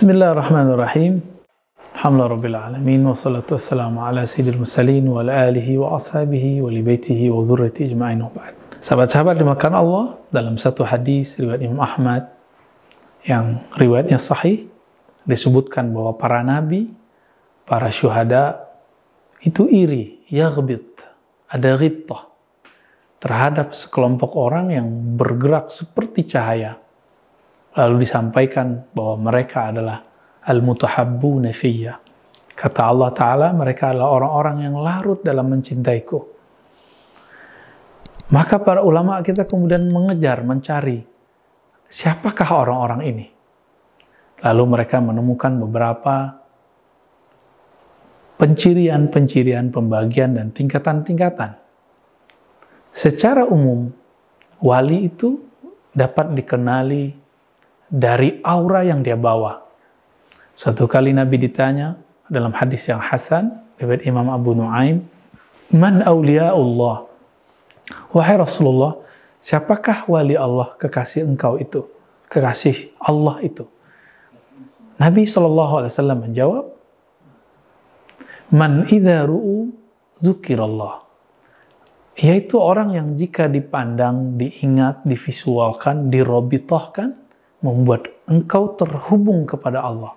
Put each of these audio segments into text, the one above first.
Bismillahirrahmanirrahim. Alhamdulillah Alamin wa salatu wassalamu ala sayyidil musalin wal alihi wa ashabihi wa li baitihi wa dhurrati ajma'in wa ba'd. Sahabat-sahabat dimakan Allah dalam satu hadis riwayat Imam Ahmad yang riwayatnya sahih disebutkan bahwa para nabi, para syuhada itu iri, yaghbit, ada ghibtah terhadap sekelompok orang yang bergerak seperti cahaya lalu disampaikan bahwa mereka adalah al-mutahabbu nafiyah. Kata Allah Ta'ala, mereka adalah orang-orang yang larut dalam mencintaiku. Maka para ulama kita kemudian mengejar, mencari, siapakah orang-orang ini? Lalu mereka menemukan beberapa pencirian-pencirian pembagian dan tingkatan-tingkatan. Secara umum, wali itu dapat dikenali dari aura yang dia bawa. Suatu kali Nabi ditanya dalam hadis yang hasan riwayat Imam Abu Nuaim, "Man Aulia Allah?" Wahai Rasulullah, siapakah wali Allah kekasih engkau itu? Kekasih Allah itu. Nabi Shallallahu alaihi wasallam menjawab, "Man idza ru'u dzukirallah." Yaitu orang yang jika dipandang, diingat, divisualkan, dirobitohkan, membuat engkau terhubung kepada Allah,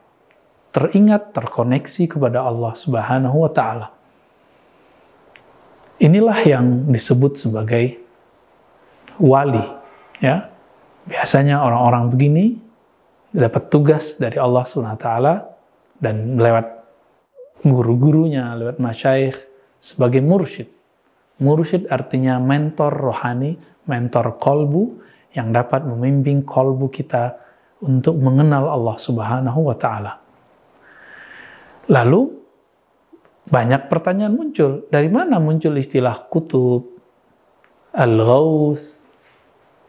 teringat, terkoneksi kepada Allah Subhanahu wa Ta'ala. Inilah yang disebut sebagai wali. Ya, biasanya orang-orang begini dapat tugas dari Allah Subhanahu wa Ta'ala dan lewat guru-gurunya, lewat masyaikh sebagai mursyid. Mursyid artinya mentor rohani, mentor kolbu yang dapat memimpin kolbu kita untuk mengenal Allah Subhanahu wa taala. Lalu banyak pertanyaan muncul. Dari mana muncul istilah kutub, al-ghaus,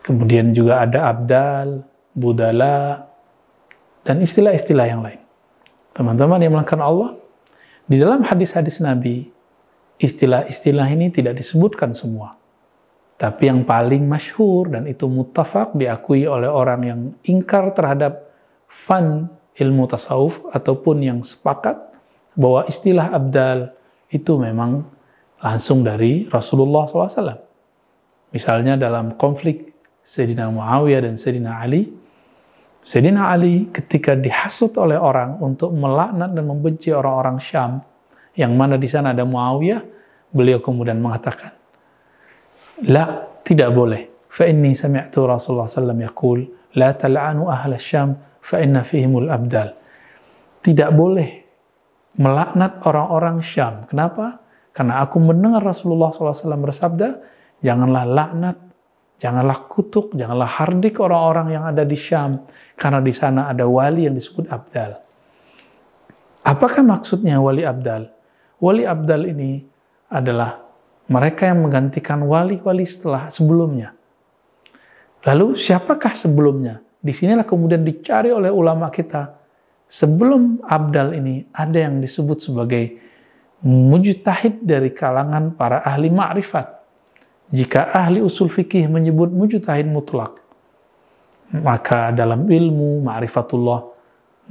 kemudian juga ada abdal, budala, dan istilah-istilah yang lain. Teman-teman yang melakukan Allah, di dalam hadis-hadis Nabi, istilah-istilah ini tidak disebutkan semua. Tapi yang paling masyhur dan itu mutafak diakui oleh orang yang ingkar terhadap fan ilmu tasawuf ataupun yang sepakat bahwa istilah abdal itu memang langsung dari Rasulullah SAW. Misalnya dalam konflik Sayyidina Muawiyah dan Sayyidina Ali, Sayyidina Ali ketika dihasut oleh orang untuk melaknat dan membenci orang-orang Syam, yang mana di sana ada Muawiyah, beliau kemudian mengatakan, La, tidak boleh. Fa sami'tu Rasulullah sallam yaqul, la tal'anu ahla syam fa fihimul abdal. Tidak boleh melaknat orang-orang Syam. Kenapa? Karena aku mendengar Rasulullah SAW bersabda, janganlah laknat, janganlah kutuk, janganlah hardik orang-orang yang ada di Syam, karena di sana ada wali yang disebut Abdal. Apakah maksudnya wali Abdal? Wali Abdal ini adalah mereka yang menggantikan wali-wali setelah sebelumnya. Lalu siapakah sebelumnya? Disinilah kemudian dicari oleh ulama kita. Sebelum Abdal ini ada yang disebut sebagai mujtahid dari kalangan para ahli ma'rifat. Jika ahli usul fikih menyebut mujtahid mutlak, maka dalam ilmu ma'rifatullah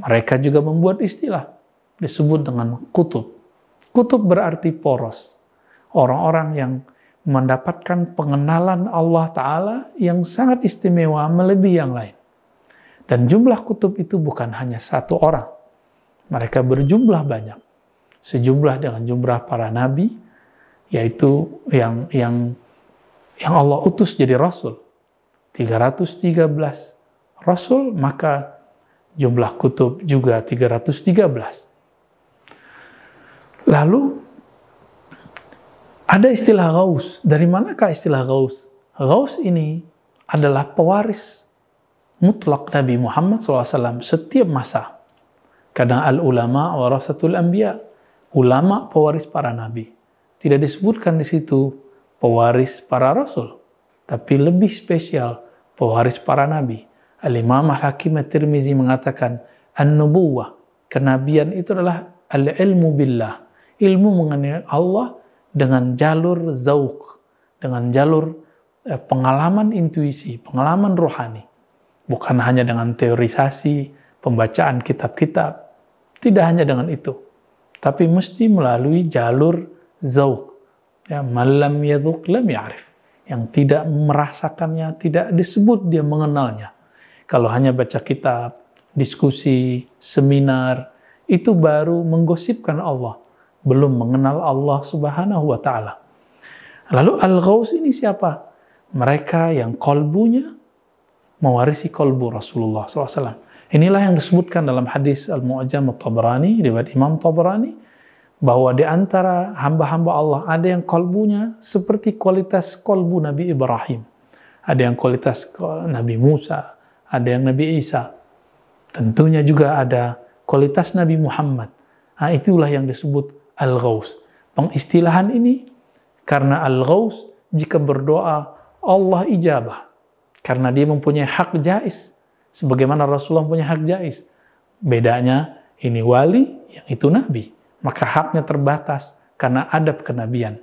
mereka juga membuat istilah disebut dengan kutub. Kutub berarti poros orang-orang yang mendapatkan pengenalan Allah Ta'ala yang sangat istimewa melebihi yang lain. Dan jumlah kutub itu bukan hanya satu orang. Mereka berjumlah banyak. Sejumlah dengan jumlah para nabi, yaitu yang yang yang Allah utus jadi rasul. 313 rasul, maka jumlah kutub juga 313. Lalu ada istilah gaus. Dari manakah istilah gaus? Gaus ini adalah pewaris mutlak Nabi Muhammad SAW setiap masa. Kadang al-ulama warasatul anbiya. Ulama pewaris para nabi. Tidak disebutkan di situ pewaris para rasul. Tapi lebih spesial pewaris para nabi. Al-Imam Al-Hakim al tirmizi mengatakan, An-Nubuwah, kenabian itu adalah al-ilmu billah. Ilmu mengenai Allah dengan jalur zauk, dengan jalur eh, pengalaman intuisi, pengalaman rohani. Bukan hanya dengan teorisasi, pembacaan kitab-kitab. Tidak hanya dengan itu. Tapi mesti melalui jalur zauk. Ya, malam yaduk lam ya'rif. Yang tidak merasakannya, tidak disebut dia mengenalnya. Kalau hanya baca kitab, diskusi, seminar, itu baru menggosipkan Allah belum mengenal Allah Subhanahu wa taala. Lalu al-ghaus ini siapa? Mereka yang kolbunya mewarisi kolbu Rasulullah SAW. Inilah yang disebutkan dalam hadis al muajam Al-Tabrani, riwayat Imam Tabrani, bahwa di antara hamba-hamba Allah ada yang kolbunya seperti kualitas kolbu Nabi Ibrahim. Ada yang kualitas Nabi Musa, ada yang Nabi Isa. Tentunya juga ada kualitas Nabi Muhammad. Nah, itulah yang disebut Al-Ghaus. Pengistilahan ini karena Al-Ghaus jika berdoa Allah ijabah. Karena dia mempunyai hak jais. Sebagaimana Rasulullah punya hak jais. Bedanya ini wali, yang itu nabi. Maka haknya terbatas karena adab kenabian.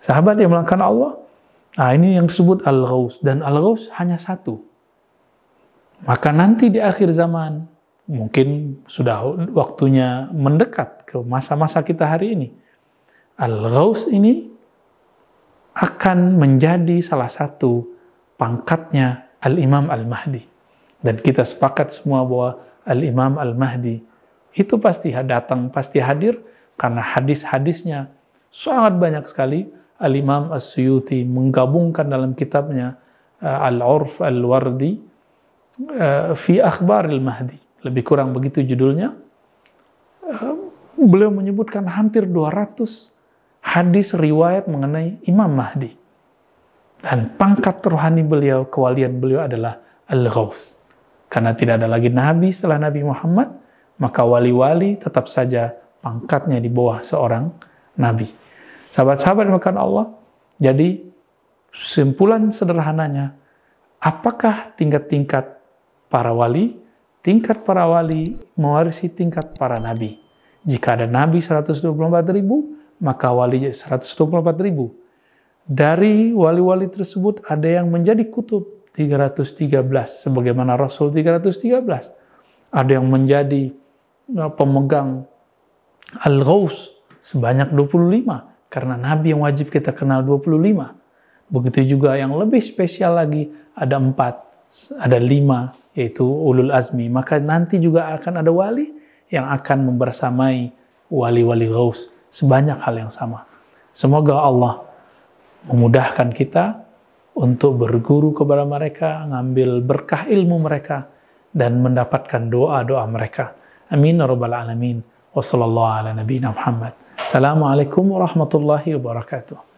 Sahabat yang melakukan Allah, nah ini yang disebut Al-Ghaus. Dan Al-Ghaus hanya satu. Maka nanti di akhir zaman, mungkin sudah waktunya mendekat ke masa-masa kita hari ini. Al-Ghaus ini akan menjadi salah satu pangkatnya Al-Imam Al-Mahdi. Dan kita sepakat semua bahwa Al-Imam Al-Mahdi itu pasti datang, pasti hadir karena hadis-hadisnya sangat banyak sekali Al-Imam As-Suyuti menggabungkan dalam kitabnya uh, Al-Urf Al-Wardi uh, fi akhbar Al-Mahdi lebih kurang begitu judulnya, ehm, beliau menyebutkan hampir 200 hadis riwayat mengenai Imam Mahdi. Dan pangkat rohani beliau, kewalian beliau adalah Al-Ghaus. Karena tidak ada lagi Nabi setelah Nabi Muhammad, maka wali-wali tetap saja pangkatnya di bawah seorang Nabi. Sahabat-sahabat makan Allah, jadi simpulan sederhananya, apakah tingkat-tingkat para wali tingkat para wali mewarisi tingkat para nabi. Jika ada nabi 124 ribu, maka wali 124 ribu. Dari wali-wali tersebut ada yang menjadi kutub 313, sebagaimana Rasul 313. Ada yang menjadi eh, pemegang Al-Ghaus sebanyak 25, karena Nabi yang wajib kita kenal 25. Begitu juga yang lebih spesial lagi, ada empat, ada lima yaitu ulul azmi, maka nanti juga akan ada wali yang akan membersamai wali-wali Ghaus sebanyak hal yang sama. Semoga Allah memudahkan kita untuk berguru kepada mereka, ngambil berkah ilmu mereka, dan mendapatkan doa-doa mereka. Amin. Ya rabbal Alamin. Wassalamualaikum warahmatullahi wabarakatuh.